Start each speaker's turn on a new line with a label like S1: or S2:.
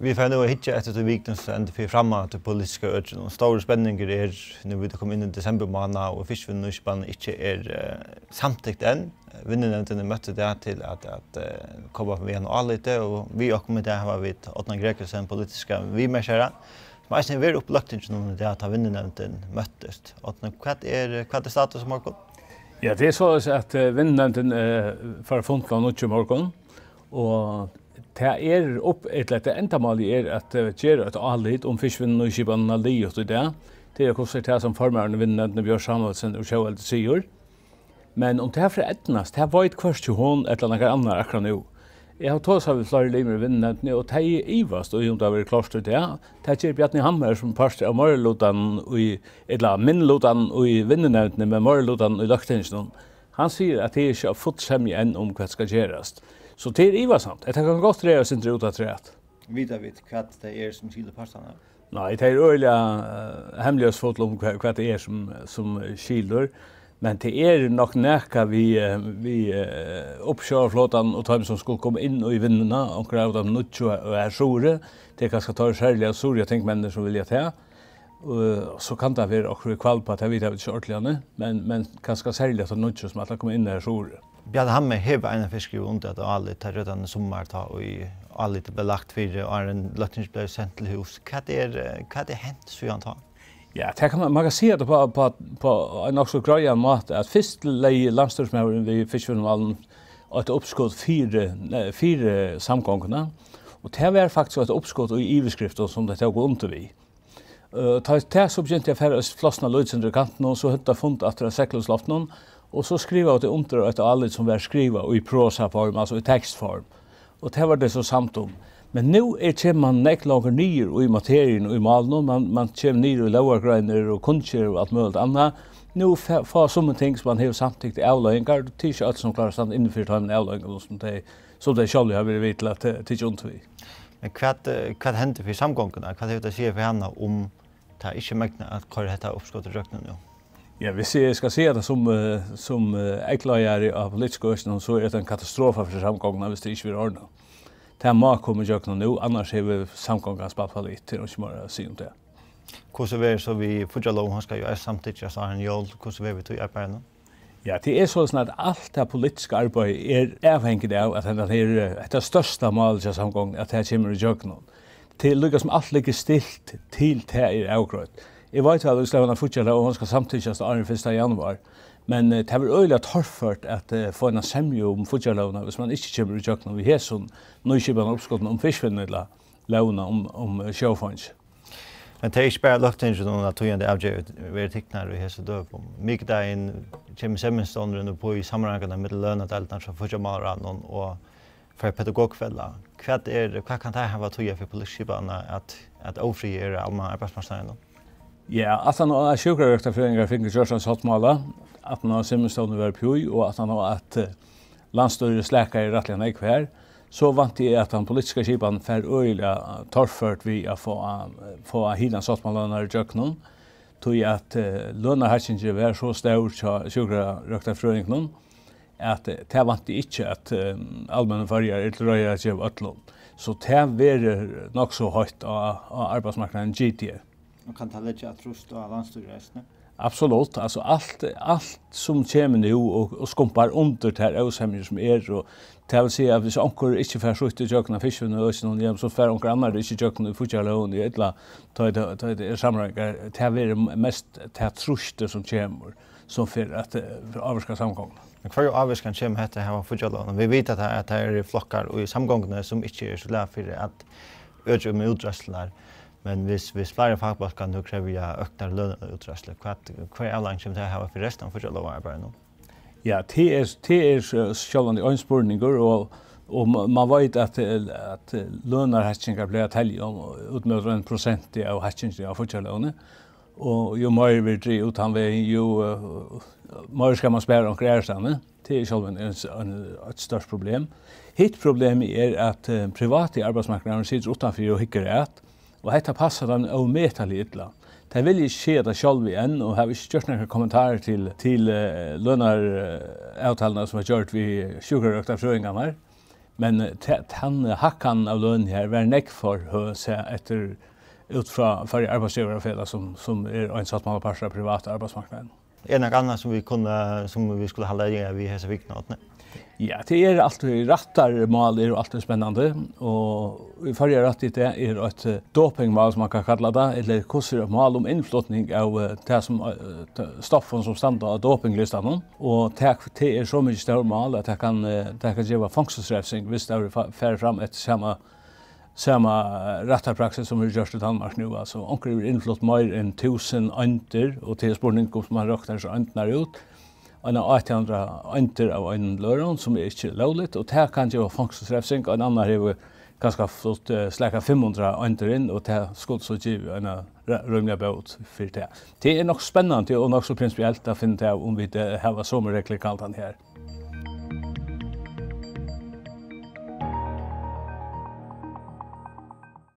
S1: Vi får nog hitta efter två veckor så ända för framåt til politiska öknen. Stora spänningar är nu vi kommer in i december månad och fisken nu är spännande inte är samtidigt än. Vinner den inte mötte det till att att komma för en all lite och vi har kommit där har vi att några grejer sen politiska vi med kära. Men jag ser väl upplagt inte någon det att vinner
S2: den inte möttest. vad
S1: är er, vad är er status på morgon?
S2: Ja, det är så att vinner den för fondplan i morgon. Og det er upp ett lite mali är er att köra eh, ett allit om um fiskvinn och skipan och allt det Det är kostar er det som formaren vinner när Björn Samuelsson och show allt Men om det här för ettnas, det var kvart till hon ett eller något annat akkurat nu. Jag har tagit så att vi slår i livet med vinnet nu och det är ivast och om um det har varit klart till det. Det är Björn Hammar som först är morgonlåten eller minnlåten i vinnet nu med morgonlåten och lagtingen. Han säger att det är inte fått så mycket än om um vad ska göras. Så det är iva sant. Jag tänker att gott det är sin rota trät.
S1: Vita vitt katt det är som skiljer passarna.
S2: Nej, det är öliga eh, hemliga fotlum om vad det är er som som skiljer. Men det är nog närka vi eh, vi eh, uppskör flottan och tar som ska komma in och i vinnarna och klara det att nutcho är er sure. Er det kanske tar skärliga sure jag tänker människor vill jag ta. Och så kan det vara och kvalpa det vi det är så ordligt men men kanske skärliga så nutcho som att komma in där sure. Bjarne Hamme hever en fisk jo under at alle tar rødt han ta og i alle til belagt fyrir og er en løtning ble hus.
S1: Hva er det, eh, hva er hent, ta?
S2: Ja, det kan man, kan si at det på, på, på en nokså grøy en måte, at fisk leie landstørsmøveren ved Fiskevindvallen og et oppskott fire, ne, fire samgångene, og det var faktisk et oppskott i iveskriften som det tok under vi. Uh, eh, det er så begynte flossna færre flossene kanten og så hadde jeg funnet etter en Og så skriva vi under et allit som vi har skriva i prosaform, altså i tekstform. Og det var det så samt om. Um. Men nu er kjem man nek lager nyer i materien og i malen, man, man kjem nyer i lovargrøyner og kunnskjer og alt mulig anna. Nu fa som ting som man har samtidig avløyngar, det er ikke alt som klarar stand innenfyr tar en avløyngar, som det som det har vært vitla til ikke ondt vi.
S1: Men hva, hva hender for samgångarna? Hva hva hva hva hva hva hva om hva hva hva hva hva hva hva hva hva hva hva
S2: Ja, vi ser ska se det som eh, som eklagar eh, i av politisk kursen så är er det en katastrof för samgångarna vid Stridsvirarna. Det här mark kommer jag knappt nu annars är vi samgångarnas på fall lite och så mycket syn inte. Hur så vi så vi
S1: får ju låna ska ju är samtidigt jag sa en jord hur så vi vet att är på.
S2: Ja, det är er så snart allt det politiska arbetet är er är vänket av att det är eh, det största målet i samgång att det kommer jag knappt. Till lyckas med allt lika stilt till till i Ågröd. Er Jeg vet at Øyslevene er fortsatt, og hun skal samtidigast den 1. januar. Men eh, det er vel øyelig at torført at eh, få en semje om fortsattlevene, hvis man ikke kommer utsjøkken vi har sånn, nå er om bare oppskått eller levende om eh, sjøfans. Men det er ikke bare lagt inn til noen av togjende
S1: er avgjøret ved tikkner vi har er så døp om. Mikke da en kommer semjeståndere på i samarbeid med det som fortsatt maler av noen og for pedagogfella. Er hva kan det her være togjøret for politikkibene at overfri gjøre alle arbeidsmarsene nå?
S2: Ja, at han er sjukkerøkta fyrir fyrir fyrir fyrir fyrir at han har simmestående vært pjøy, og at han har at eh, landstøyre slækker i rettelig nek her, så vant jeg at han politiska skipen fer øyelig torført vi å få, få hinne sattmålene i Jøknen, tog at uh, eh, lønnerhetsinger var så stør til sjukkere røkta at det eh, vant jeg ikke at uh, allmenne farger er til røyere til Øtlund. Så det var nok så høyt av arbeidsmarkedet enn
S1: man kan ta lite att rusta och avanstur resten.
S2: Absolut. Alltså allt allt som kommer nu och och skumpar under det här ösämjer som är så till att se att vi så ankor inte för sjukt att jagna fisken och så någon så för ankor andra det är inte jagna fotboll och det la ta ta det samma det är vi mest det har trust som kommer så för att avska eh, samgång. Men för ju
S1: avskan kem här det har fotboll och vi vet att det är flockar och i samgångna som inte är så lä för att öka med um utrustningar. Men hvis, hvis flere fagfolk kan nå kreve ja, økte lønnutrasler, hva, hva er langt som det har for resten av forskjellige lovarbeidet nå?
S2: Ja, det er, det er selv om det er en spørning, og, og man vet at, at lønnerhetsingen blir å telle om utmøter en prosent av hetsingen av forskjellige lønner. Og jo mer vi driver ut han vei, jo mer skal man spære om kreierstene. Det er selv om det er et størst problem. Hitt problem er at eh, private arbeidsmarknader sitter utenfor og hikker rett, og hetta passa dem au meta litla. Ta vil ikki sjá ta skal við enn og havi stjórn nokk kommentarer til til uh, lønar som har sum er gjort við Men tann uh, hakkan av løn her ver nekk for høsa etter ut fra fari arbeidsgiver og fedda som, som er ansatt med å passe privat en eller annan som vi kunde som vi skulle hålla i vi har så fick Ja, det är er alltid, i rattar mal är er allt spännande och vi följer att det är ett dopingmål som man kan kalla det eller kosyr er av om inflytning av det som eh, stoffen som stämde av dopinglistan och tack det är så mycket større mal att jag kan eh, ta kanske vara funktionsrevsing visst där vi får fram ett samma samma rätta som vi görs i Danmark nu alltså hon kör in en mer än 1000 anter och till sporning som har rakt där så antnar ut en 800 andra anter av en lörron som är er inte lovligt och här kan ju funktions ref sink en annan här ganska fort eh, släcka 500 anter in och till skuld så giv en rumliga båt för det. Det är nog spännande och nog så principiellt att finna om um vi det här eh, var sommarreklikant han här.